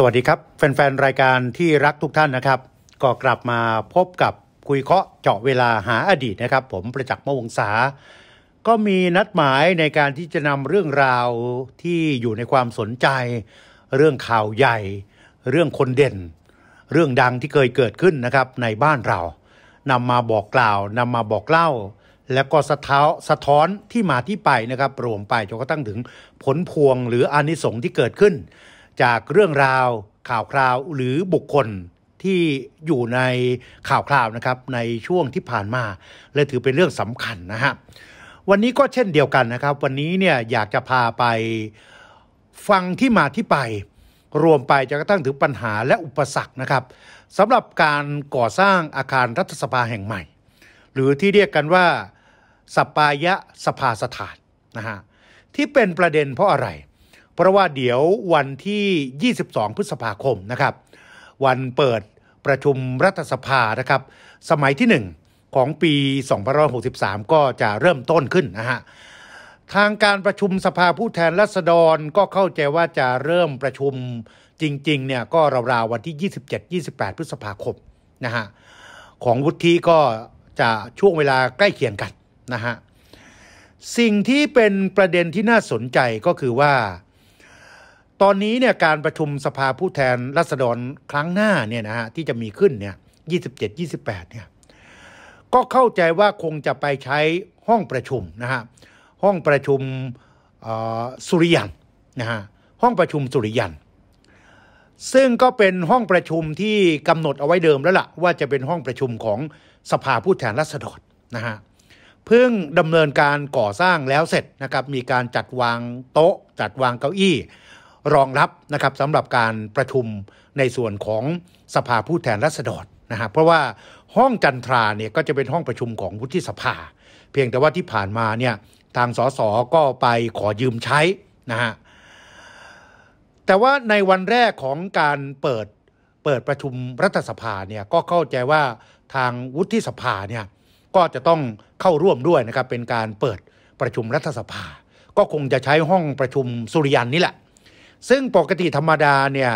สวัสดีครับ แฟน ๆ รายการที่รักทุกท่านนะครับ ก็กลับมาพบกับคุยเคาะเจาะเวลาหาอดีตนะครับ ผมประจักษ์มวงศาก็มีนัดหมายในการที่จะนำเรื่องราวที่อยู่ในความสนใจ เรื่องข่าวใหญ่ เรื่องคนเด่น เรื่องดังที่เคยเกิดขึ้นนะครับในบ้านเรานำมาบอกกล่าวนำมาบอกเล่า และก็สะท้าสะท้อนที่มาที่ไปนะครับรวมไปจนกระทั่งถึงผลพวงหรืออานิสงส์ที่เกิดขึ้นจากเรื่องราวข่าวคราวหรือบุคคลที่อยู่ในข่าวคราวนะครับในช่วงที่ผ่านมา และถือเป็นเรื่องสำคัญนะฮะวันนี้ก็เช่นเดียวกันนะครับวันนี้เนี่ยอยากจะพาไปฟังที่มาที่ไป รวมไปจะกระทั่งถึงปัญหาและอุปสรรคนะครับสำหรับการก่อสร้างอาคารรัฐสภาแห่งใหม่ หรือที่เรียกกันว่าสปายะสภาสถานนะฮะที่เป็นประเด็นเพราะอะไรเพราะว่าเดี๋ยววันที่ 22 พฤษภาคมนะครับวันเปิดประชุมรัฐสภานะครับ สมัยที่ 1 ของปี2563 ก็จะเริ่มต้นขึ้นนะฮะทางการประชุมสภาผู้แทนราษฎรก็เข้าใจว่าจะเริ่มประชุมจริงๆเนี่ยก็ราวๆวันที่ 27-28 พฤษภาคมนะฮะของวุฒิก็จะช่วงเวลาใกล้เคียงกันนะฮะสิ่งที่เป็นประเด็นที่น่าสนใจก็คือว่าตอนนี้เนี่ยการประชุมสภาผู้แทนราษฎรครั้งหน้าเนี่ยนะฮะที่จะมีขึ้นเนี่ย27 28เนี่ยก็เข้าใจว่าคงจะไปใช้ห้องประชุมนะฮะห้องประชุมสุริยันนะฮะห้องประชุมสุริยัน ซึ่งก็เป็นห้องประชุมที่กำหนดเอาไว้เดิมแล้วละ่ะว่าจะเป็นห้องประชุมของสภาผู้แทนราษฎรนะฮะเพิ่งดำเนินการก่อสร้างแล้วเสร็จนะครับมีการจัดวางโต๊ะจัดวางเก้าอี้รองรับนะครับสำหรับการประชุมในส่วนของสภาผู้แทนรัษฎรนะฮะเพราะว่าห้องจันทราเนี่ยก็จะเป็นห้องประชุมของวุฒิสภา เพียงแต่ว่าที่ผ่านมาเนี่ยทางสสก็ไปขอยืมใช้นะฮะแต่ว่าในวันแรกของการเปิดเปิดประชุมรัฐสภาเนี่ยก็เข้าใจว่าทางวุฒิสภาเนี่ยก็จะต้องเข้าร่วมด้วยนะครับเป็นการเปิดประชุมรัฐสภา ก็คงจะใช้ห้องประชุมสุริยันนี่แหละซึ่งปกติธรรมดาเนี่ย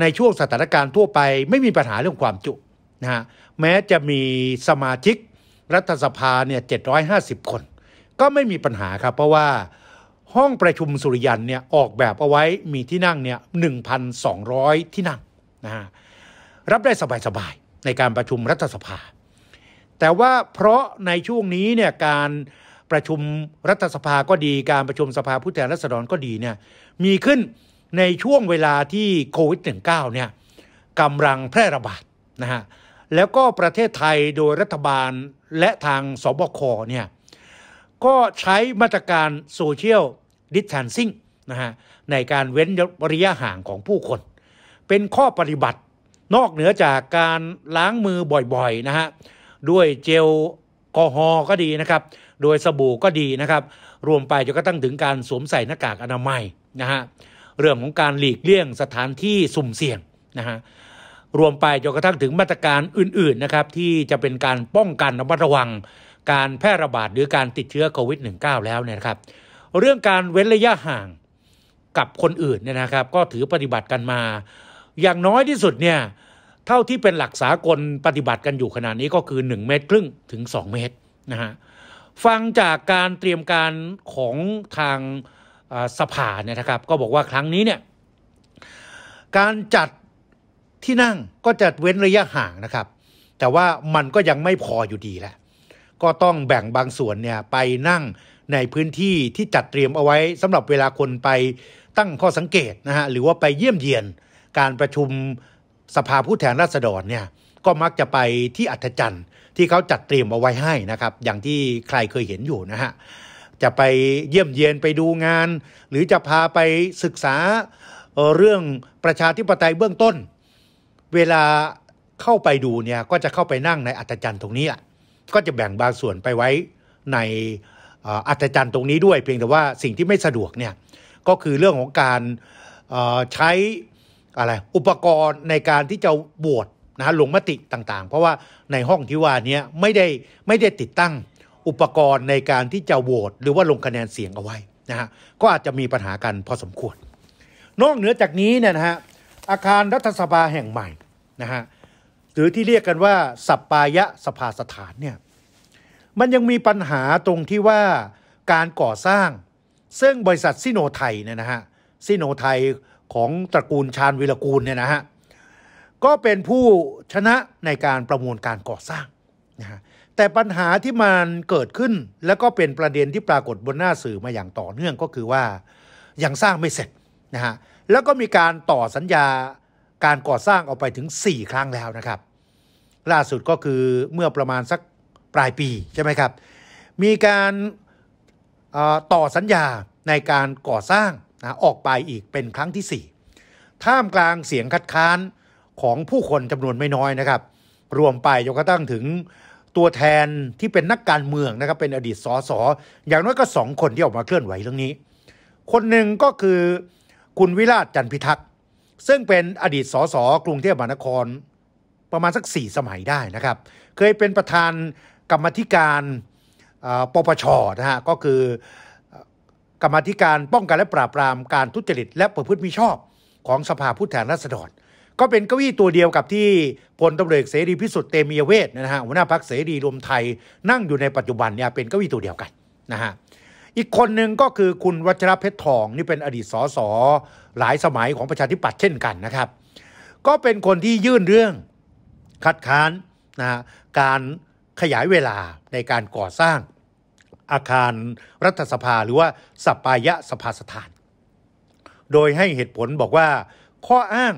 ในช่วงสถานการณ์ทั่วไปไม่มีปัญหาเรื่องความจุนะฮะแม้จะมีสมาชิกรัฐสภาเนี่ย 750 คน ก็ไม่มีปัญหาครับเพราะว่าห้องประชุมสุริยันเนี่ยออกแบบเอาไว้มีที่นั่งเนี่ย 1,200 ที่นั่งนะฮะรับได้สบายๆในการประชุมรัฐสภา แต่ว่าเพราะในช่วงนี้เนี่ยการประชุมรัฐสภาก็ดี การประชุมสภาผู้แทนราษฎรก็ดีเนี่ยมีขึ้นในช่วงเวลาที่โควิด -19 เนี่ยกำลังแพร่ระบาดนะฮะแล้วก็ประเทศไทยโดยรัฐบาลและทางสบคเนี่ยก็ใช้มาตรการโซเชียลดิสแทนซิ่งนะฮะในการเว้นระยะห่างของผู้คน เป็นข้อปฏิบัตินอกเหนือจากการล้างมือบ่อยๆนะฮะด้วยเจลกอฮอก็ดีนะครับโดยสบู่ก็ดีนะครับ รวมไปจนกระทั่งถึงการสวมใส่หน้ากากอนามัยนะฮะ เรื่องของการหลีกเลี่ยงสถานที่สุ่มเสี่ยงนะฮะ รวมไปจนกระทั่งถึงมาตรการอื่นๆนะครับ ที่จะเป็นการป้องกันระมัดระวังการแพร่ระบาดหรือการติดเชื้อโควิด -19 แล้วเนี่ยครับ เรื่องการเว้นระยะห่างกับคนอื่นเนี่ยนะครับ ก็ถือปฏิบัติกันมา อย่างน้อยที่สุดเนี่ย เท่าที่เป็นหลักสากลปฏิบัติกันอยู่ขนาดนี้ก็คือ 1 เมตรครึ่งถึง 2 เมตรนะฮะฟังจากการเตรียมการของทางสภาเนี่ยนะครับก็บอกว่าครั้งนี้เนี่ยการจัดที่นั่งก็จะเว้นระยะห่างนะครับ แต่ว่ามันก็ยังไม่พออยู่ดีแหละก็ต้องแบ่งบางส่วนเนี่ยไปนั่งในพื้นที่ที่จัดเตรียมเอาไว้สำหรับเวลาคนไปตั้งข้อสังเกตนะฮะหรือว่าไปเยี่ยมเยียนการประชุมสภาผู้แทนราษฎรเนี่ยก็มักจะไปที่อัธจันทร์ที่เขาจัดเตรียมเอาไว้ให้นะครับอย่างที่ใครเคยเห็นอยู่นะฮะจะไปเยี่ยมเยียน ไปดูงาน หรือจะพาไปศึกษาเรื่องประชาธิปไตยเบื้องต้น เวลาเข้าไปดูเนี่ยก็จะเข้าไปนั่งในอัตจันทร์ตรงนี้แหละก็จะแบ่งบางส่วนไปไว้ในอัตจันทร์ตรงนี้ด้วย เพียงแต่ว่าสิ่งที่ไม่สะดวกเนี่ยก็คือเรื่องของการใช้อะไรอุปกรณ์ในการที่จะบวชนะฮะลงมติต่างๆ เพราะว่าในห้องที่ว่านี้ไม่ได้ไม่ได้ติดตั้งอุปกรณ์ในการที่จะโหวตหรือว่าลงคะแนนเสียงเอาไว้นะฮะก็อาจจะมีปัญหากันพอสมควร นอกเหนือจากนี้เนี่ยนะฮะอาคารรัฐสภาแห่งใหม่นะฮะหรือที่เรียกกันว่าสัปปายะสภาสถานเนี่ยมันยังมีปัญหาตรงที่ว่าการก่อสร้างซึ่งบริษัทซิโนไทยเนี่ยนะฮะซิโนไทยของตระกูลชาญวิรกูลเนี่ยนะฮะก็เป็นผู้ชนะในการประมูลการก่อสร้างนะฮะ แต่ปัญหาที่มันเกิดขึ้นแล้วก็เป็นประเด็นที่ปรากฏบนหน้าสื่อมาอย่างต่อเนื่องก็คือว่ายังสร้างไม่เสร็จนะฮะ แล้วก็มีการต่อสัญญาการก่อสร้างออกไปถึง 4 ครั้งแล้วนะครับ ล่าสุดก็คือเมื่อประมาณสักปลายปีใช่ไหมครับ มีการต่อสัญญาในการก่อสร้างนะออกไปอีกเป็นครั้งที่ 4 ท่ามกลางเสียงคัดค้านของผู้คนจำนวนไม่น้อยนะครับ รวมไปจนกระทั่งถึงตัวแทนที่เป็นนักการเมืองนะครับ เป็นอดีตสอสออย่างน้อยก็สองคนที่ออกมาเคลื่อนไหวเรื่องนี้ คนหนึ่งก็คือคุณวิราชจันพิทักษ์ ซึ่งเป็นอดีตสอสอกรุงเทพมหานคร ประมาณสักสี่สมัยได้นะครับ เคยเป็นประธานกรรมธิการปปชนะฮะ ก็คือกรรมธิการป้องกันและปราบปรามการทุจริตและประพฤติมิชอบ ของสภาผู้แทนราษฎรก็เป็นเก้าอี้ตัวเดียวกับที่พลตำรวจเสรีพิสุทธิ์เตมียเวทนะฮะหัวหน้าพักเสรีรวมไทย นั่งอยู่ในปัจจุบันเนี่ยเป็นเก้าอี้ตัวเดียวกันนะฮะอีกคนหนึ่งก็คือคุณวัชรเพชรทองนี่เป็นอดีตสสหลายสมัยของประชาธิปัตย์เช่นกันนะครับ ก็เป็นคนที่ยื่นเรื่องคัดค้านนะการขยายเวลาในการก่อสร้างอาคารรัฐสภาหรือว่าสปายะสภาสถาน โดยให้เหตุผลบอกว่าข้ออ้าง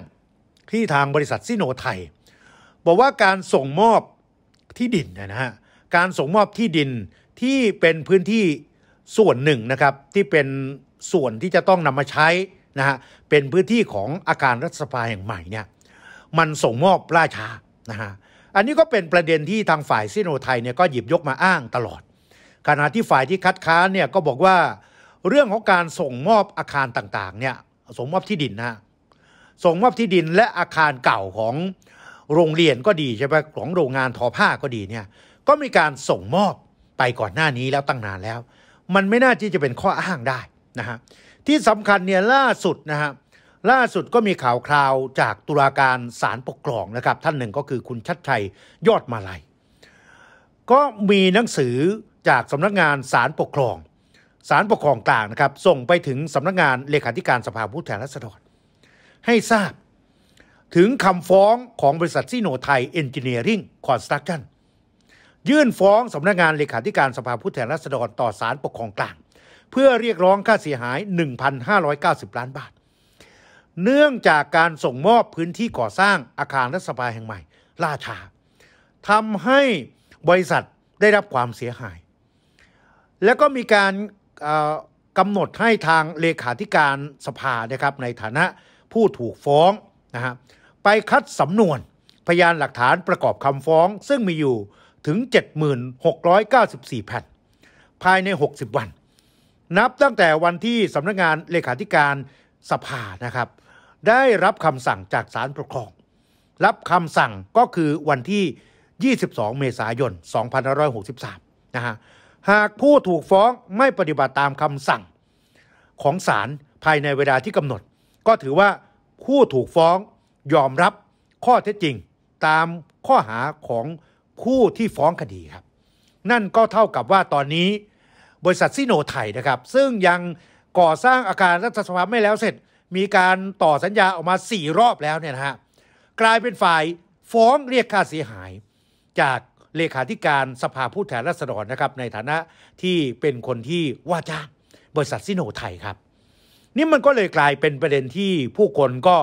ที่ทางบริษัทซิโนไทย บอกว่าการส่งมอบที่ดินนะฮะการส่งมอบที่ดินที่เป็นพื้นที่ส่วนหนึ่งนะครับที่เป็นส่วนที่จะต้องนำมาใช้นะฮะเป็นพื้นที่ของอาการรัฐสภาแห่งใหม่เนี่ยมันส่งมอบล่าช้านะฮะอันนี้ก็เป็นประเด็นที่ทางฝ่ายซิโนไทยเนี่ยก็หยิบยกมาอ้างตลอดขณะที่ฝ่ายที่คัดค้านเนี่ยก็บอกว่าเรื่องของการส่งมอบอาคารต่างๆเนี่ยส่งมอบที่ดินนะส่งมอบที่ดินและอาคารเก่าของโรงเรียนก็ดีใช่ไหมของโรงงานทอผ้าก็ดีเนี่ยก็มีการส่งมอบไปก่อนหน้านี้แล้วตั้งนานแล้ว มันไม่น่าที่จะเป็นข้ออ้างได้นะฮะที่สำคัญเนี่ยล่าสุดนะฮะล่าสุดก็มีข่าวคราวจากตุลาการศาลปกครองนะครับ ท่านหนึ่งก็คือคุณชัดชัยยอดมาลัย ก็มีหนังสือจากสำนักงานศาลปกครองศาลปกครองกลางนะครับส่งไปถึงสำนักงานเลขาธิการสภาผู้แทนราษฎรให้ทราบถึงคำฟ้องของบริษัท ซีโนไทยเอนจิเนียริ่งคอนสตรักชั่นยื่นฟ้องสำนักงานเลขาธิการสภาผู้แทนราษฎรต่อศาลปกครองกลาง เพื่อเรียกร้องค่าเสียหาย 1,590 ล้านบาท เนื่องจากการส่งมอบพื้นที่ก่อสร้างอาคารรัฐสภาแห่งใหม่ล่าช้าทำให้บริษัทได้รับความเสียหาย และก็มีการกำหนดให้ทางเลขาธิการสภานะครับในฐานะผู้ถูกฟ้องนะฮะไปคัดสำนวนพยานหลักฐานประกอบคำฟ้องซึ่งมีอยู่ถึง 7694แผ่นภายใน 60 วัน นับตั้งแต่วันที่สำนักงานเลขาธิการสภานะครับได้รับคำสั่งจากศาลปกครอง รับคำสั่งก็คือวันที่ 22 เมษายน2563นะฮะหากผู้ถูกฟ้องไม่ปฏิบัติตามคำสั่งของศาลภายในเวลาที่กำหนดก็ถือว่าผู้ถูกฟ้องยอมรับข้อเท็จจริงตามข้อหาของผู้ที่ฟ้องคดีครับ นั่นก็เท่ากับว่าตอนนี้ บริษัทซิโนไทยนะครับ ซึ่งยังก่อสร้างอาคารรัฐสภาไม่แล้วเสร็จมีการต่อสัญญาออกมา 4 รอบแล้วเนี่ยนะฮะกลายเป็นฝ่ายฟ้องเรียกค่าเสียหาย จากเลขาธิการสภาผู้แทนราษฎรนะครับในฐานะที่เป็นคนที่ว่าจ้างบริษัทซิโนไทยครับนี่มันก็เลยกลายเป็นประเด็นที่ผู้คนก็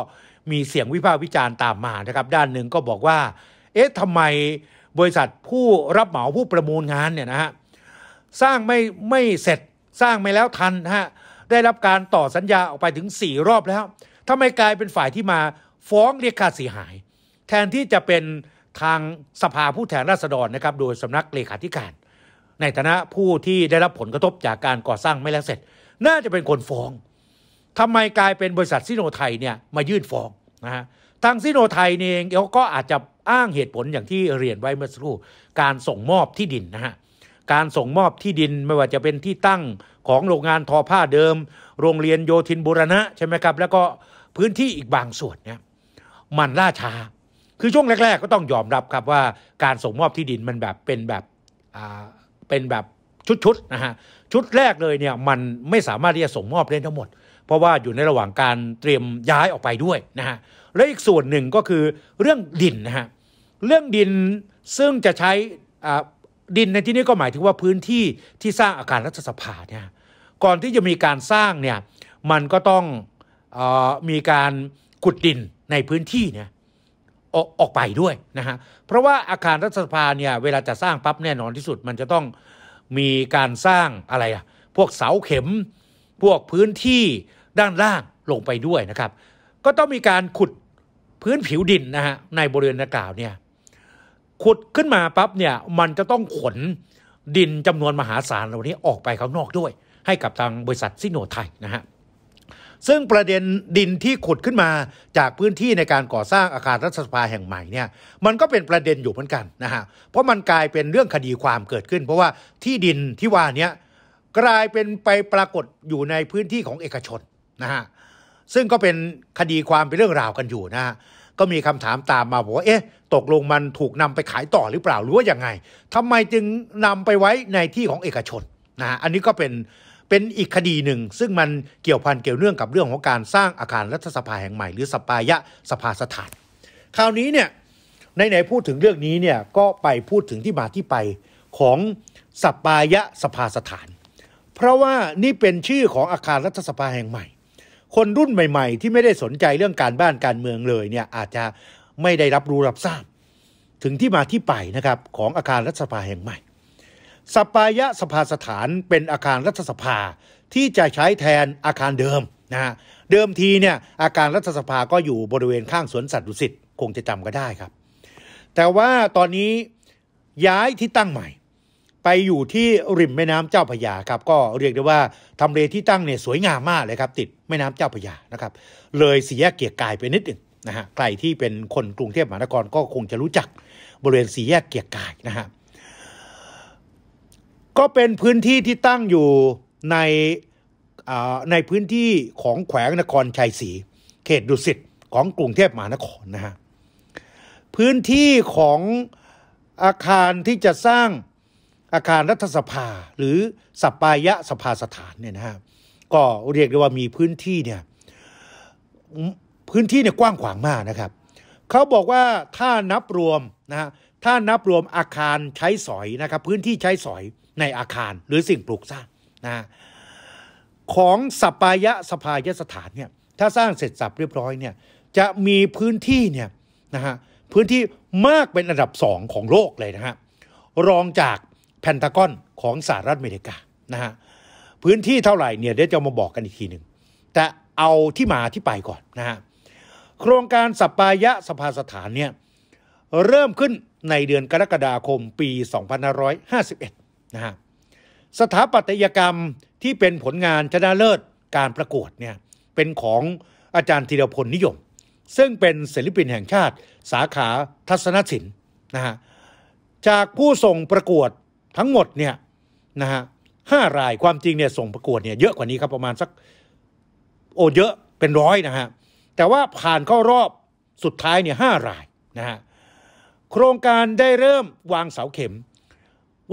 มีเสียงวิพากษ์วิจารณ์ตามมานะครับ ด้านหนึ่งก็บอกว่า เอ๊ะทำไมบริษัทผู้รับเหมาผู้ประมูลงานเนี่ยนะฮะสร้างไม่ไม่เสร็จสร้างไม่แล้วทันฮะได้รับการต่อสัญญาออกไปถึง 4 รอบแล้วทำไมกลายเป็นฝ่ายที่มาฟ้องเรียกค่าเสียหาย แทนที่จะเป็นทางสภาผู้แทนราษฎรนะครับโดยสำนักเลขาธิการ ในฐานะผู้ที่ได้รับผลกระทบจากการก่อสร้างไม่แล้วเสร็จ น่าจะเป็นคนฟ้องทำไมกลายเป็นบริษัทซิโนไทยเนี่ยมายื่นฟ้องนะฮะ ทางซิโนไทยเองเขาก็อาจจะอ้างเหตุผลอย่างที่เรียนไว้เมื่อสักครู่ การส่งมอบที่ดินนะฮะ การส่งมอบที่ดินไม่ว่าจะเป็นที่ตั้งของโรงงานทอผ้าเดิม โรงเรียนโยธินบุรณะใช่ไหมครับ แล้วก็พื้นที่อีกบางส่วนเนี่ยมันล่าช้า คือช่วงแรก ๆ ก็ต้องยอมรับครับว่าการส่งมอบที่ดิน มันแบบเป็นแบบเป็นแบบชุดๆนะฮะ ชุดแรกเลยเนี่ยมันไม่สามารถที่จะส่งมอบได้ทั้งหมดเพราะว่าอยู่ในระหว่างการเตรียมย้ายออกไปด้วยนะฮะและอีกส่วนหนึ่งก็คือเรื่องดินนะฮะเรื่องดินซึ่งจะใช้ดินในที่นี้ก็หมายถึงว่าพื้นที่ที่สร้างอาคารรัฐสภาเนี่ยก่อนที่จะมีการสร้างเนี่ยมันก็ต้องอมีการขุดดินในพื้นที่เนี่ยอออกไปด้วยนะฮะเพราะว่าอาคารรัฐสภาเนี่ยเวลาจะสร้างปั๊บแน่นอนที่สุดมันจะต้องมีการสร้างอะไรอะพวกเสาเข็ม พวกพื้นที่ด้านล่างลงไปด้วย นะครับ ก็ต้องมีการขุดพื้นผิวดินนะฮะในบริเวณดังกล่าวเนี่ยขุดขึ้นมาปั๊บเนี่ยมันจะต้องขนดินจำนวนมหาศาลเหล่านี้ออกไปข้างนอกด้วยให้กับทางบริษัทซิโนไทยนะฮะซึ่งประเด็นดินที่ขุดขึ้นมาจากพื้นที่ในการก่อสร้างอาคารรัฐสภาแห่งใหม่เนี่ยมันก็เป็นประเด็นอยู่เหมือนกันนะฮะเพราะมันกลายเป็นเรื่องคดีความเกิดขึ้น เพราะว่าที่ดินที่ว่านี้กลายเป็นไปปรากฏอยู่ในพื้นที่ของเอกชนนะฮะ ซึ่งก็เป็นคดีความเป็นเรื่องราวกันอยู่นะฮะ ก็มีคำถามตามมาบอกว่า เอ๊ะ ตกลงมันถูกนำไปขายต่อหรือเปล่า หรือว่าอย่างไง ทำไมจึงนำไปไว้ในที่ของเอกชนนะอันนี้ก็เป็น เป็นอีกคดีหนึ่ง ซึ่งมันเกี่ยวพันเกี่ยวเนื่องกับเรื่องของการสร้างอาคารรัฐสภาแห่งใหม่หรือสปายะสภาสถาน คราวนี้เนี่ยในไหนพูดถึงเรื่องนี้เนี่ย ก็ไปพูดถึงที่มาที่ไปของสปายะสภาสถาน เพราะว่านี่เป็นชื่อของอาคารรัฐสภาแห่งใหม่คนรุ่นใหม่ ๆ ที่ไม่ได้สนใจเรื่องการบ้านการเมืองเลยเนี่ยอาจจะไม่ได้รับรู้รับทราบ ถึงที่มาที่ไปนะครับของอาคารรัฐสภาแห่งใหม่สปายะสภาสถานเป็นอาคารรัฐสภาที่จะใช้แทนอาคารเดิมนะฮะเดิมทีเนี่ยอาคารรัฐสภาก็อยู่บริเวณข้างสวนสัตว์ดุสิตคงจะจำก็ได้ครับ แต่ว่าตอนนี้ย้ายที่ตั้งใหม่ไปอยู่ที่ริมแม่น้ำเจ้าพยาครับก็เรียกได้ว่าทำเลที่ตั้งเนี่ยสวยงามมากเลยครับติดแม่น้ำเจ้าพยานะครับเลยสีแยกเกียรกายไปนิดหนึ่งนะฮะใครที่เป็นคนกรุงเทพมหานครก็คงจะรู้จักบริเวณสีแยกเกียรกายนะฮะก็เป็นพื้นที่ที่ตั้งอยู่ในในพื้นที่ของแขวงนครชัยศรีเขตดุสิตของกรุงเทพมหานครนะฮะพื้นที่ของอาคารที่จะสร้างอาคารรัฐสภาหรือสัปายะสภาสถานเนี่ยนะฮะก็เรียกได้ว่ามีพื้นที่เนี่ยพื้นที่เนี่ยกว้างขวางมากนะครับเขาบอกว่าถ้านับรวมนะฮะถ้านับรวมอาคารใช้สอยนะครับ พื้นที่ใช้สอยในอาคารหรือสิ่งปลูกสร้างนะของสัปายะสภายสถานเนี่ยถ้าสร้างเสร็จสับเรียบร้อยเนี่ยจะมีพื้นที่เนี่ยนะฮะพื้นที่มากเป็นอันดับสองของโลกเลยนะฮะรองจากแพนตากอนของสหรัฐอเมริกา นะฮะ พื้นที่เท่าไหร่เนี่ยเดี๋ยวจะมาบอกกันอีกทีหนึ่ง แต่เอาที่มาที่ไปก่อนนะฮะ โครงการสปายะสภาสถานเนี่ยเริ่มขึ้นในเดือนกรกฎาคมปี 2551นะฮะสถาปัตยกรรมที่เป็นผลงานชนะเลิศการประกวดเนี่ยเป็นของอาจารย์ธีรพลนิยม ซึ่งเป็นศิลปินแห่งชาติ สาขาทัศนศิลป์นะฮะจากผู้ส่งประกวดทั้งหมดเนี่ยนะฮะห้ารายความจริงเนี่ยส่งประกวดเนี่ยเยอะกว่านี้ครับประมาณสักโอเยอะเป็นร้อยนะฮะแต่ว่าผ่านเข้ารอบสุดท้ายเนี่ยห้ารายนะฮะโครงการได้เริ่มวางเสาเข็ม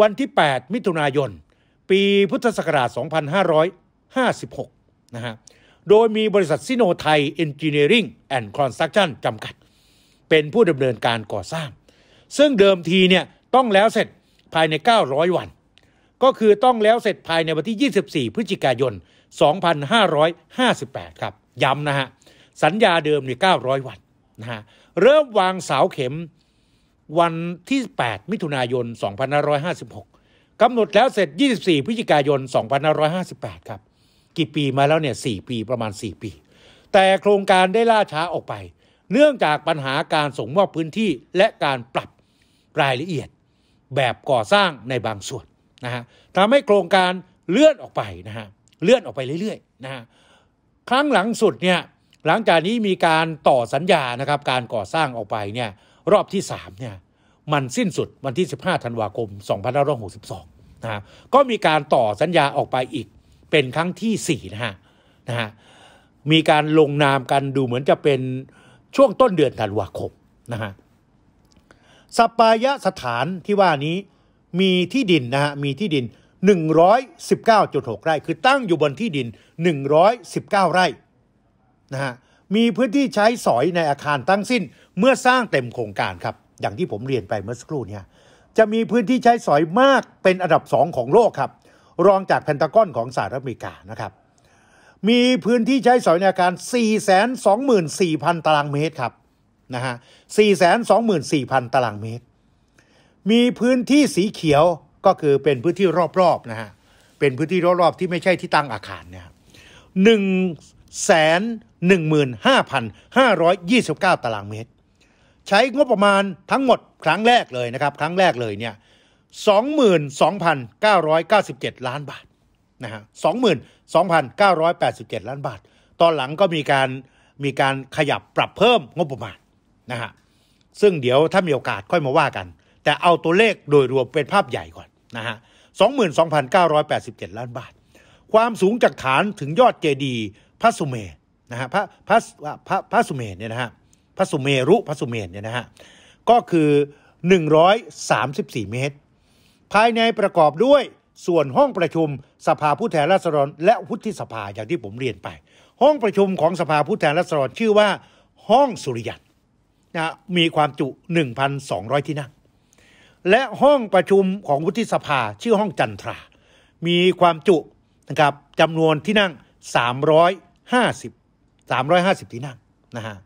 วันที่ 8 มิถุนายน ปีพุทธศักราช 2556นะฮะโดยมีบริษัทซิโนไทยเอนจิเนียริงแอนด์คอนสตรักชั่นจำกัดเป็นผู้ดำเนินการก่อสร้าง ซึ่งเดิมทีเนี่ยต้องแล้วเสร็จภายใน 900 วัน ก็คือต้องแล้วเสร็จภายในวันที่ 24 พฤศจิกายน 2558 ครับ ย้ำนะฮะ สัญญาเดิมเนี่ย900 วันนะฮะ เริ่มวางเสาเข็มวันที่ 8 มิถุนายน 2556 กำหนดแล้วเสร็จ 24 พฤศจิกายน 2558 ครับ กี่ปีมาแล้วเนี่ย 4 ปีประมาณ 4 ปี แต่โครงการได้ล่าช้าออกไป เนื่องจากปัญหาการส่งมอบพื้นที่และการปรับรายละเอียดแบบก่อสร้างในบางส่วน นะฮะทำให้โครงการเลื่อนออกไปนะฮะเลื่อนออกไปเรื่อยๆนะฮะครั้งหลังสุดเนี่ย หลังจากนี้มีการต่อสัญญานะครับ การก่อสร้างออกไปเนี่ยรอบที่3เนี่ยมันสิ้นสุดวันที่ 15 ธันวาคม 2562นะฮะก็มีการต่อสัญญาออกไปอีกเป็นครั้งที่4นะฮะนะฮะ มีการลงนามกันดูเหมือนจะเป็นช่วงต้นเดือนธันวาคมนะฮะสปายะสถานที่ว่านี้มีที่ดินนะฮะมีที่ดิน 119.6ไร่คือตั้งอยู่บนที่ดิน 119 ไร่นะฮะมีพื้นที่ใช้สอยในอาคารตั้งสิ้นเมื่อสร้างเต็มโครงการครับอย่างที่ผมเรียนไปเมื่อสักครู่เนี่ยจะมีพื้นที่ใช้สอยมากเป็นอันดับสองของโลกครับรองจากแพนตากอนของสหรัฐอเมริกานะครับมีพื้นที่ใช้สอยในอาคาร 424,000ตารางเมตรครับนะฮะ424,000ตารางเมตร มีพื้นที่สีเขียวก็คือเป็นพื้นที่รอบๆนะฮะ เป็นพื้นที่รอบๆที่ไม่ใช่ที่ตั้งอาคารเนี่ยหนึ่งแสนหนึ่งหมื่นห้าพันห้าร้อยยี่สิบเก้าตารางเมตร ใช้งบประมาณทั้งหมดครั้งแรกเลยนะครับ ครั้งแรกเลยเนี่ยสองหมื่นสองพันเก้าร้อยเก้าสิบเจ็ดล้านบาทนะฮะสองหมื่นสองพันเก้าร้อยแปดสิบเจ็ดล้านบาท ตอนหลังก็มีการมีการขยับปรับเพิ่มงบประมาณนะฮะ ซึ่งเดี๋ยวถ้ามีโอกาสค่อยมาว่ากัน แต่เอาตัวเลขโดยรวมเป็นภาพใหญ่ก่อนนะฮะ22,987 ล้านบาท ความสูงจากฐานถึงยอดเจดีพระสุเมนนะฮะพระพระพระพระสุเมรเนี่ยนะฮะพระสุเมรุพระสุเมรเนี่ยนะฮะ ก็คือ 134 เมตร ภายในประกอบด้วยส่วนห้องประชุมสภาผู้แทนราษฎรและวุฒิสภาอย่างที่ผมเรียนไป ห้องประชุมของสภาผู้แทนราษฎรชื่อว่าห้องสุริยันนะมีความจุ 1,200 ที่นั่ง และห้องประชุมของวุฒิสภาชื่อห้องจันทรา มีความจุนะครับจำนวนที่นั่ง 350 350 ที่นั่งนะฮะ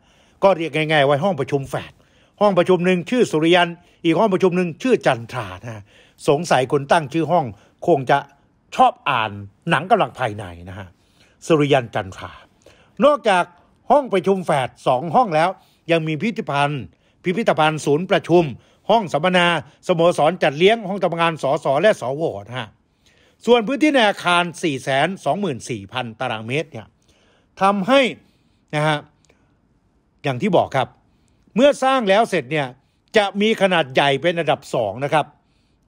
ก็เรียกง่ายๆไว้ห้องประชุมแฝดห้องประชุมหนึ่งชื่อสุริยันอีกห้องประชุมหนึ่งชื่อจันทรานะสงสัยคนตั้งชื่อห้องคงจะชอบอ่านหนังกำลังภายในนะฮะสุริยันจันทรานอกจากห้องประชุมแฝดสองห้องแล้วยังมีพิพิธภัณฑ์ พิพิธภัณฑ์ศูนย์ประชุม ห้องสัมมนา สโมสร จัดเลี้ยง ห้องทำงาน สสและสวนะฮะ ส่วนพื้นที่ในอาคาร 4 2 4 0 0 0ตารางเมตรเนี่ยทำให้นะฮะ อย่างที่บอกครับ เมื่อสร้างแล้วเสร็จเนี่ย จะมีขนาดใหญ่เป็นระดับ 2 นะครับ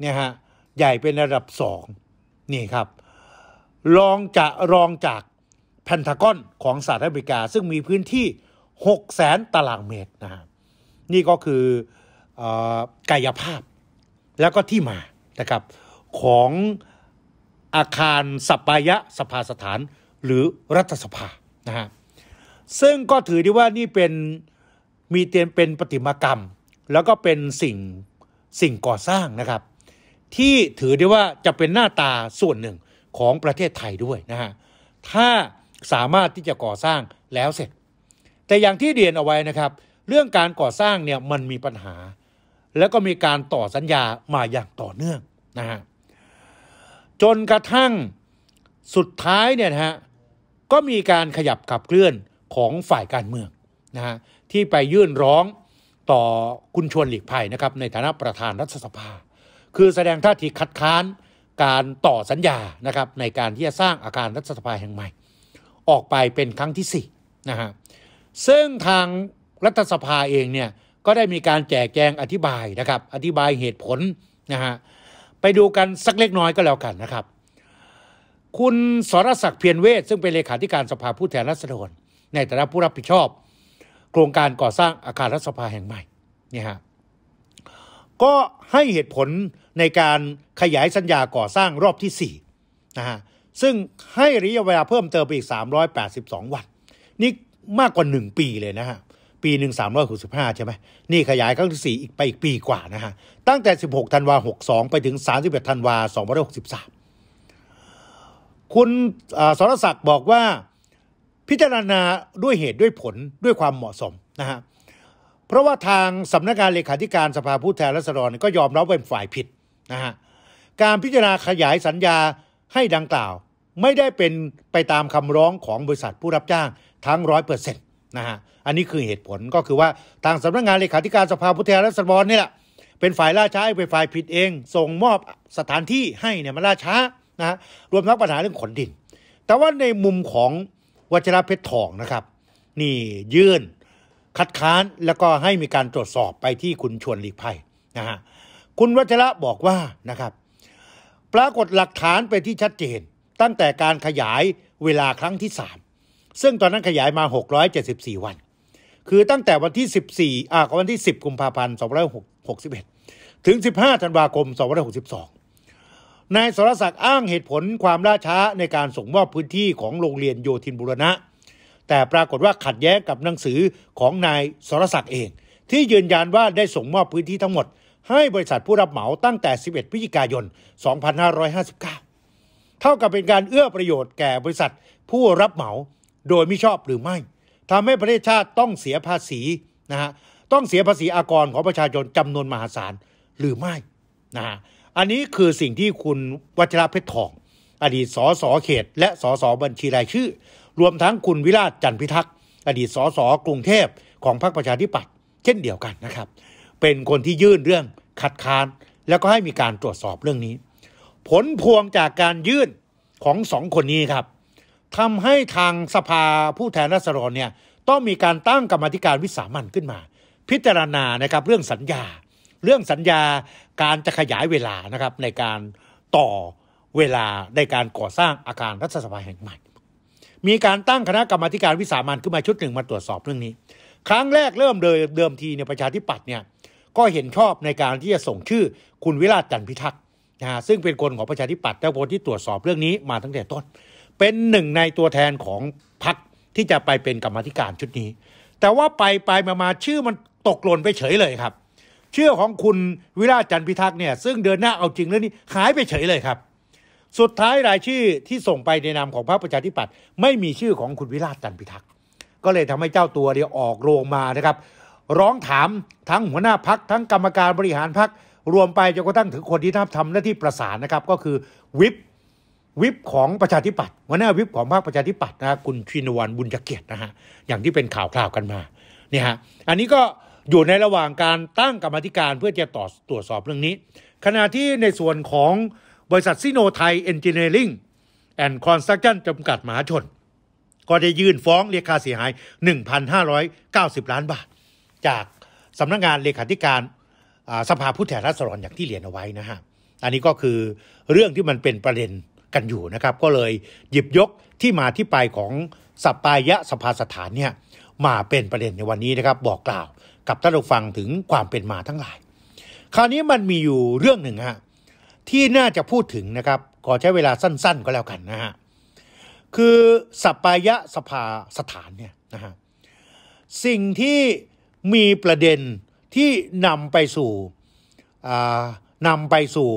เนี่ยฮะ ใหญ่เป็นระดับ 2 นี่ครับ รองจะรองจากแพนทากอนของสหรัฐอเมริกา ซึ่งมีพื้นที่6กแสนตารางเมตรนะนี่ก็คืออกายภาพแล้วก็ที่มานะครับของอาคารสัปายะสภาสถานหรือรัฐสภานะฮะซึ่งก็ถือได้ว่านี่เป็น มีเตียนเป็นปฏิมากรรมแล้วก็เป็นสิ่งสิ่งก่อสร้างนะครับ ที่ถือได้ว่าจะเป็นหน้าตาส่วนหนึ่งของประเทศไทยด้วยนะฮะถ้าสามารถที่จะก่อสร้างแล้วเสร็จแต่อย่างที่เรียนเอาไว้นะครับ เรื่องการก่อสร้างเนี่ยมันมีปัญหาแล้วก็มีการต่อสัญญามาอย่างต่อเนื่องนะฮะจนกระทั่งสุดท้ายเนี่ยนะฮะก็มีการขยับขับเคลื่อนของฝ่ายการเมืองนะฮะที่ไปยื่นร้องต่อคุณชวนหลีกภัยนะครับ ในฐานะประธานรัฐสภา คือแสดงท่าทีคัดค้านการต่อสัญญานะครับในการที่จะสร้างอาคารรัฐสภาแห่งใหม่ ออกไปเป็นครั้งที่4นะฮะซึ่งทางรัฐสภาเองเนี่ยก็ได้มีการแจกแจงอธิบายนะครับ อธิบายเหตุผลนะฮะ ไปดูกันสักเล็กน้อยก็แล้วกันนะครับ คุณสรศักดิ์เพียรเวศซึ่งเป็นเลขาธิการสภาผู้แทนราษฎรในฐานะผู้รับผิดชอบ โครงการก่อสร้างอาคารรัฐสภาแห่งใหม่นี่ฮะ ก็ให้เหตุผลในการขยายสัญญาก่อสร้างรอบที่4นะฮะ ซึ่งให้ระยะเวลาเพิ่มเติมไปอีก382 วันนี่มากกว่า 1 ปีเลยนะฮะ ปีหนึ่งสามร้อยหกสิบห้าใช่ไหม นี่ขยายครั้งที่สี่อีกไปอีกปีกว่านะฮะ ตั้งแต่สิบหกธันวาหกสองไปถึงสามสิบเอ็ดธันวาสองพันหกสิบสามคุณสรศักดิ์บอกว่าพิจารณาด้วยเหตุด้วยผลด้วยความเหมาะสมนะฮะ เพราะว่าทางสำนักงานเลขาธิการสภาผู้แทนราษฎรก็ยอมรับเป็นฝ่ายผิดนะฮะ การพิจารณาขยายสัญญาให้ดังกล่าวไม่ได้เป็นไปตามคำร้องของบริษัทผู้รับจ้างทั้งร้อยเปอร์เซ็นต์นะฮะ อันนี้คือเหตุผลก็คือว่าทางสำนักงงานเลขาธิการสภาผู้แทนราษฎรนี่แหละเป็นฝ่ายล่าช้าไปฝ่ายผิดเอง ส่งมอบสถานที่ให้เนี่ยมันล่าช้า นะรวมทั้งปัญหาเรื่องขนดิน แต่ว่าในมุมของวัชระเพชรทองนะครับ นี่ยื่นคัดค้านแล้วก็ให้มีการตรวจสอบไปที่คุณชวนหลีกภัยนะฮะคุณวัชระบอกว่านะครับปรากฏหลักฐานไปที่ชัดเจนตั้งแต่การขยายเวลาครั้งที่สามซึ่งตอนนั้นขยายมา 674 วัน คือตั้งแต่วันที่ 14อ่าวันที่10กุมภาพันธ์2561ถึง 15ธันวาคม2562นายสรศักดิ์อ้างเหตุผลความล่าช้าในการส่งมอบพื้นที่ของโรงเรียนโยธินบุรณะ แต่ปรากฏว่าขัดแย้งกับหนังสือของนายสรศักดิ์เอง ที่ยืนยันว่าได้ส่งมอบพื้นที่ทั้งหมดให้บริษัทผู้รับเหมาตั้งแต่ 11พฤศจิกายน 2559 เท่ากับเป็นการเอื้อประโยชน์แก่บริษัทผู้รับเหมาโดยไม่ชอบหรือไม่ ทำให้ประเทศชาติต้องเสียภาษีนะฮะต้องเสียภาษีอากรของประชาชนจำนวนมหาศาลหรือไม่นะฮะอันนี้คือสิ่งที่คุณวัชระเพชรทอง อดีตสสเขตและสสบัญชีรายชื่อ รวมทั้งคุณวิราชจันพิทักษ์ อดีตสสกรุงเทพของพรรคประชาธิปัตย์เช่นเดียวกันนะครับ เป็นคนที่ยื่นเรื่องคัดค้านแล้วก็ให้มีการตรวจสอบเรื่องนี้ ผลพวงจากการยื่นของสองคนนี้ครับทำให้ทางสภาผู้แทนราษฎรเนี่ยต้องมีการตั้งกรรมธิการวิสามันขึ้นมา พิจารณานะครับเรื่องสัญญา เรื่องสัญญาการจะขยายเวลานะครับในการต่อเวลาในการก่อสร้างอาคารรัฐสภาแห่งใหม่ มีการตั้งคณะกรรมการวิสามันขึ้นมาชุดหนึ่ง มาตรวจสอบเรื่องนี้ ครั้งแรกเริ่มเดิมเดิมทีเนี่ยประชาธิปัตย์เนี่ยก็เห็นชอบในการที่จะส่งชื่อคุณวิราชจันพิทักษ์นะซึ่งเป็นคนของประชาธิปัตย์แต่คนที่ตรวจสอบเรื่องนี้มาตั้งแต่ต้นเป็นหนึ่งในตัวแทนของพรรคที่จะไปเป็นกรรมธิการชุดนี้ แต่ว่าไปไปมามาชื่อมันตกหล่นไปเฉยเลยครับชื่อของคุณวิราจันพิทักษ์เนี่ยซึ่งเดินหน้าเอาจริงเรื่องนี้หายไปเฉยเลยครับ สุดท้ายรายชื่อที่ส่งไปในนามของพรรคประชาธิปัตย์ไม่มีชื่อของคุณวิราจันพิทักษ์ ก็เลยทำให้เจ้าตัวเดียวออกโรงมานะครับ ร้องถามทั้งหัวหน้าพักทั้งกรรมการบริหารพักรวมไปจนกระทั่งถึงคนที่ทำทำหน้าที่ประสานนะครับก็คือวิปวิปของประชาธิปัตย์หัวหน้าวิปของพรรคประชาธิปัตย์นะคุณชินวันบุญจเกียรตินะฮะอย่างที่เป็นข่าวคราวกันมาเนี่ยฮะอันนี้ก็อยู่ในระหว่างการตั้งกรรมธิการเพื่อจะต่อตรวจสอบเรื่องนี้ ขณะที่ในส่วนของบริษัทซิโนไทยเอนจิเนียริ่งแอนด์คอนสตรักชั่นจำกัดมหาชน ก็ได้ยื่นฟ้องเรียกค่าเสียหาย 1,590 ล้านบาท จากสำนักงงานเลขาธิการสภาผู้แทนราษฎรอย่างที่เรียนเอาไว้นะฮะอันนี้ก็คือเรื่องที่มันเป็นประเด็นกันอยู่นะครับก็เลยหยิบยกที่มาที่ไปของสัปปายะสภาสถานเนี่ยมาเป็นประเด็นในวันนี้นะครับบอกกล่าวกับท่านผู้ฟังถึงความเป็นมาทั้งหลาย คราวนี้มันมีอยู่เรื่องหนึ่งฮะที่น่าจะพูดถึงนะครับขอใช้เวลาสั้นๆก็แล้วกันนะฮะคือสัปปายะสภาสถานเนี่ยนะฮะสิ่งที่มีประเด็นที่นำไปสู่นำไปสู่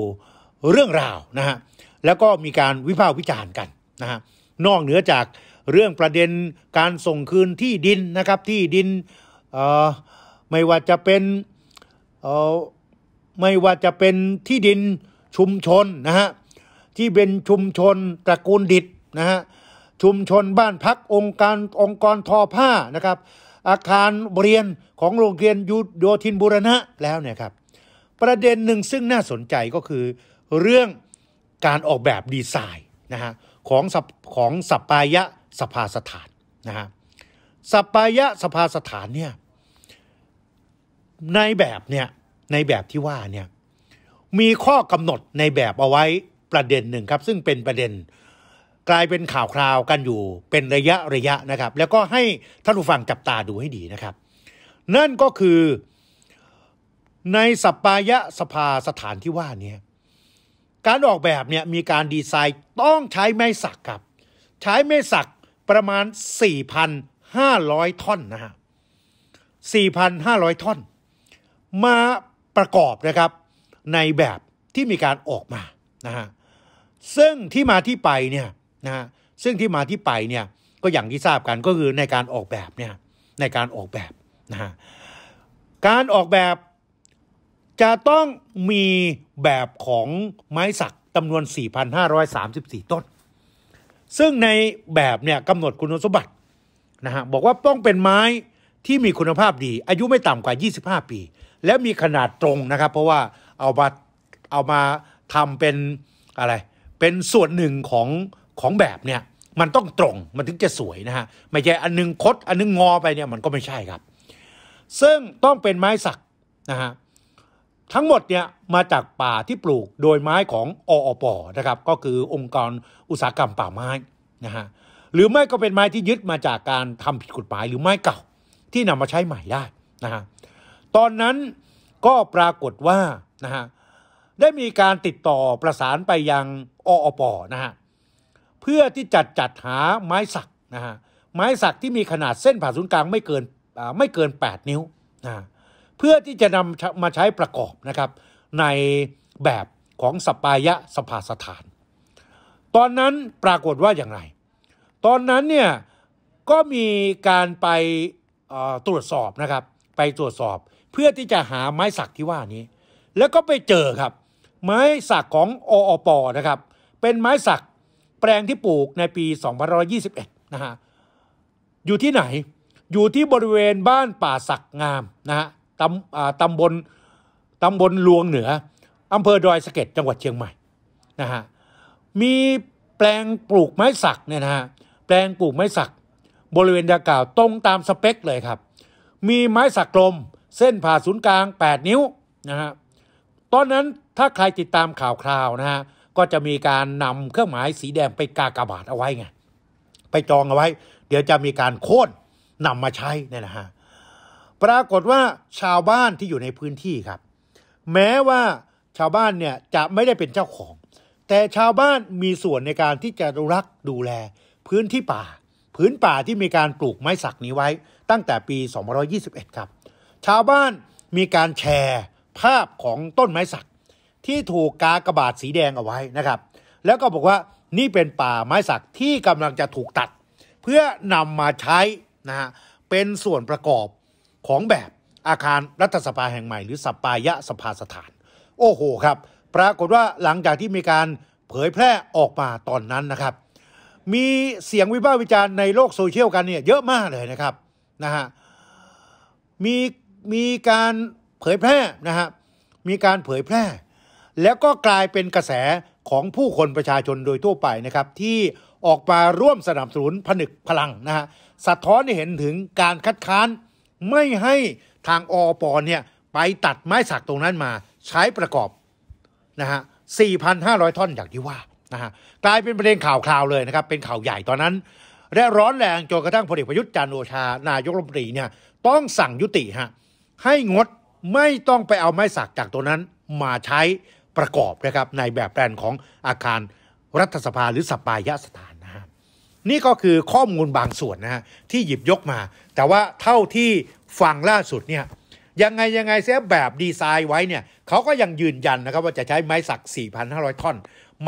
เรื่องราวนะฮะแล้วก็มีการวิพากษ์วิจารณ์กันนะฮะนอกเหนือจากเรื่องประเด็นการส่งคืนที่ดินนะครับที่ดินไม่ว่าจะเป็นไม่ว่าจะเป็นที่ดินชุมชนนะฮะที่เป็นชุมชนตระกูลดิตนะฮะชุมชนบ้านพักองค์การองค์กรทอผ้านะครับ อาคารเรียนของโรงเรียนยุโยธินบุรณะแล้วเนี่ยครับประเด็นหนึ่งซึ่งน่าสนใจก็คือเรื่องการออกแบบดีไซน์นะฮะของของสปายะสภาสถานนะฮะสปายะสภาสถานเนี่ยในแบบเนี่ยในแบบที่ว่าเนี่ยมีข้อกำหนดในแบบเอาไว้ประเด็นหนึ่งครับ ซึ่งเป็นประเด็นกลายเป็นข่าวคราวกันอยู่เป็นระยะระยะนะครับ แล้วก็ให้ท่านผู้ฟังจับตาดูให้ดีนะครับ นั่นก็คือในสปายะสภาสถานที่ว่านี้การออกแบบเนี่ยมีการดีไซน์ต้องใช้ไม้สักครับ ใช้ไม้สักประมาณ 4,500ท่อนนะฮะ4,500ท่อนมาประกอบนะครับ ในแบบที่มีการออกมานะฮะซึ่งที่มาที่ไปเนี่ยนะฮะซึ่งที่มาที่ไปเนี่ยก็อย่างที่ทราบกันก็คือในการออกแบบเนี่ยในการออกแบบนะฮะการออกแบบจะต้องมีแบบของไม้สักจำนวน 4,534 ต้น ซึ่งในแบบเนี่ยกำหนดคุณสมบัตินะฮะบอกว่าต้องเป็นไม้ที่มีคุณภาพดี อายุไม่ต่ำกว่า 25 ปี และมีขนาดตรงนะครับ เพราะว่าเอามาเอามาทำเป็นอะไร เป็นส่วนหนึ่งของของแบบเนี่ย มันต้องตรงมันถึงจะสวยนะฮะไม่ใช่อันนึงคด อันนึงงอไปเนี่ยมันก็ไม่ใช่ครับ ซึ่งต้องเป็นไม้สักนะฮะทั้งหมดเนี่ยมาจากป่าที่ปลูกโดยไม้ของออปอนะครับก็คือองค์กรอุตสาหกรรมป่าไม้นะฮะหรือไม่ก็เป็นไม้ที่ยึดมาจากการทำผิดกฎหมายหรือไม้เก่า ที่นำมาใช้ใหม่ได้นะฮะตอนนั้นก็ปรากฏว่านะฮะได้มีการติดต่อประสานไปยังออปอนะฮะเพื่อที่จัดจัดหาไม้สักนะฮะไม้สักที่มีขนาดเส้นผ่าศูนย์กลางไม่เกินไม่เกิน 8 นิ้วนะเพื่อที่จะนำมาใช้ประกอบนะครับในแบบของสปายะสภาสถาน ตอนนั้นปรากฏว่าอย่างไร ตอนนั้นเนี่ยก็มีการไปตรวจสอบนะครับ ไปตรวจสอบเพื่อที่จะหาไม้สักที่ว่านี้ แล้วก็ไปเจอครับไม้สักของโออปอนะครับ เป็นไม้สักแปลงที่ปลูกในปี2521นะฮะ อยู่ที่ไหน อยู่ที่บริเวณบ้านป่าสักงามนะฮะตำตำบลตำบลลวงเหนืออำเภอดอยสะเก็ดจังหวัดเชียงใหม่นะฮะมีแปลงปลูกไม้สักเนี่ยนะฮะแปลงปลูกไม้สัก บริเวณดังกล่าวตรงตามสเปคเลยครับ มีไม้สักกลมเส้นผ่าศูนย์กลาง 8 นิ้วนะฮะตอนนั้นถ้าใครติดตามข่าวคราวนะฮะก็จะมีการนำเครื่องหมายสีแดงไปกากบาทเอาไว้ไงไปจองเอาไว้ เดี๋ยวจะมีการโค่นนำมาใช้เนี่ยนะฮะปรากฏว่าชาวบ้านที่อยู่ในพื้นที่ครับ แม้ว่าชาวบ้านเนี่ยจะไม่ได้เป็นเจ้าของ แต่ชาวบ้านมีส่วนในการที่จะรักดูแล พื้นที่ป่าพื้นป่าที่มีการปลูกไม้สักนี้ไว้ตั้งแต่ปี 221ครับชาวบ้านมีการแชร์ภาพของต้นไม้สัก ที่ถูกกากระบาดสีแดงเอาไว้นะครับ แล้วก็บอกว่านี่เป็นป่าไม้สักที่กำลังจะถูกตัด เพื่อนำมาใช้นะฮะเป็นส่วนประกอบของแบบอาคารรัฐสภาแห่งใหม่หรือสปายะสภาสถาน โอ้โหครับปรากฏว่าหลังจากที่มีการเผยแพร่ออกมาตอนนั้นนะครับมีเสียงวิพากษ์วิจารณ์ในโลกโซเชียลกันเนี่ยเยอะมากเลยนะครับนะฮะมีมีการเผยแพร่นะฮะมีการเผยแพร่ แล้วก็กลายเป็นกระแสของผู้คนประชาชนโดยทั่วไปนะครับที่ออกมาร่วมสนับสนุนผนึกพลังนะฮะสะท้อนให้เห็นถึงการคัดค้านไม่ให้ทางอปเนี่ย ไปตัดไม้สักตรงนั้นมาใช้ประกอบนะฮะ 4,500ท่อนอย่างที่ว่านะฮะกลายเป็นประเด็นข่าวคราวเลยนะครับ เป็นข่าวใหญ่ตอนนั้น และร้อนแรงจนกระทั่งพลเอกประยุทธ์จันโอชา นายกรัฐมนตรีเนี่ยต้องสั่งยุติฮะให้งดไม่ต้องไปเอาไม้สักจากตัวนั้นมาใช้ประกอบนะครับ ในแบบแปลนของอาคารรัฐสภาหรือสปายสถานนะฮะนี่ก็คือข้อมูลบางส่วนนะฮะที่หยิบยกมาแต่ว่าเท่าที่ฟังล่าสุดเนี่ยยังไงยังไงเสียแบบดีไซน์ไว้เนี่ยเขาก็ยังยืนยันนะครับว่าจะใช้ไม้สัก 4,500 ท่อน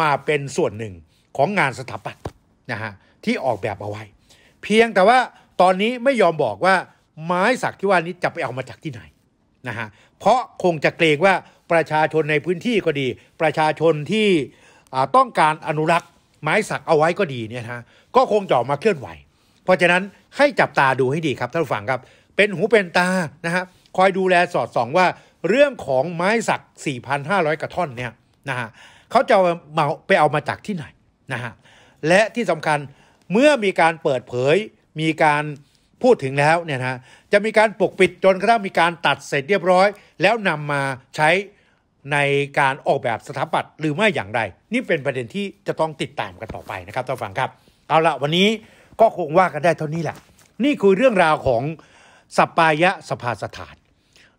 มาเป็นส่วนหนึ่งของงานสถาปัตย์นะฮะที่ออกแบบเอาไว้ เพียงแต่ว่าตอนนี้ไม่ยอมบอกว่าไม้สักที่ว่านี้จะไปเอามาจากที่ไหนนะฮะเพราะคงจะเกรงว่าประชาชนในพื้นที่ก็ดี ประชาชนที่ต้องการอนุรักษ์ ไม้สักเอาไว้ก็ดีเนี่ยฮะก็คงจะออกมาเคลื่อนไหว เพราะฉะนั้นให้จับตาดูให้ดีครับท่านผู้ฟังครับเป็นหูเป็นตานะฮะคอยดูแลสอดส่องว่า เรื่องของไม้สัก 4,500 กระท่อนเนี่ยนะฮะเขาจะมาไปเอามาจากที่ไหนนะฮะและที่สำคัญเมื่อมีการเปิดเผยมีการพูดถึงแล้วเนี่ยนะจะมีการปกปิดจนกระทั่งมีการตัดเสร็จเรียบร้อย แล้วนำมาใช้ในการออกแบบสถาปัตย์หรือไม่อย่างไร นี่เป็นประเด็นที่จะต้องติดตามกันต่อไปนะครับท่านฟังครับเอาละวันนี้ก็คงว่ากันได้เท่านี้แหละ นี่คือเรื่องราวของสปายะสภาสถาน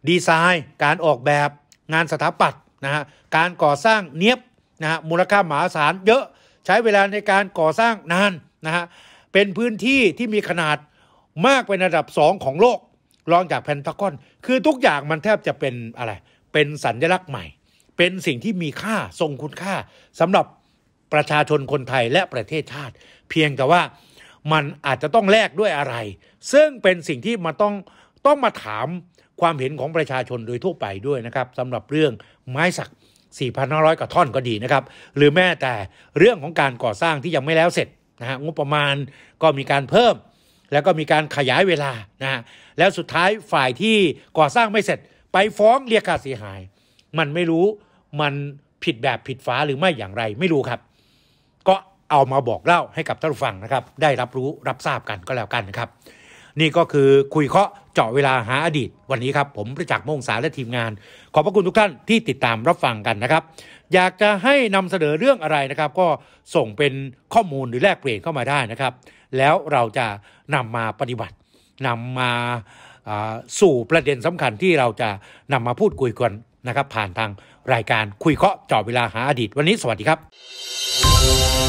ดีไซน์ การออกแบบงานสถาปัตย์นะฮะการก่อสร้างเนียบนะฮะมูลค่ามหาศาลเยอะใช้เวลาในการก่อสร้างนานนะฮะเป็นพื้นที่ที่มีขนาดมากเป็นระดับสองของโลกรองจากแพนทากอน คือทุกอย่างมันแทบจะเป็นอะไร เป็นสัญลักษณ์ใหม่ เป็นสิ่งที่มีค่าทรงคุณค่าสำหรับประชาชนคนไทยและประเทศชาติเพียงแต่ว่ามันอาจจะต้องแลกด้วยอะไร ซึ่งเป็นสิ่งที่มาต้องต้องมาถามความเห็นของประชาชนโดยทั่วไปด้วยนะครับสำหรับเรื่องไม้สัก 4,500กว่าท่อนก็ดีนะครับ หรือแม้แต่เรื่องของการก่อสร้างที่ยังไม่แล้วเสร็จนะฮะงบประมาณก็มีการเพิ่ม แล้วก็มีการขยายเวลานะฮะแล้วสุดท้ายฝ่ายที่ก่อสร้างไม่เสร็จ ไปฟ้องเรียกค่าเสียหาย มันไม่รู้มันผิดแบบผิดฟ้าหรือไม่อย่างไรไม่รู้ครับเอามาบอกเล่าให้กับท่านฟังนะครับได้รับรู้รับทราบกันก็แล้วกันนะครับ นี่ก็คือคุยเคาะเจาะเวลาหาอดีตวันนี้ครับ ผมประจักษ์มงสาและทีมงาน ขอบพระคุณทุกท่านที่ติดตามรับฟังกันนะครับ อยากจะให้นำเสนอเรื่องอะไรนะครับ ก็ส่งเป็นข้อมูลหรือแลกเปลี่ยนเข้ามาได้นะครับ แล้วเราจะนำมาปฏิบัติ นำมาสู่ประเด็นสำคัญที่เราจะนำมาพูดคุยกันนะครับ ผ่านทางรายการคุยเคาะเจาะเวลาหาอดีต วันนี้สวัสดีครับ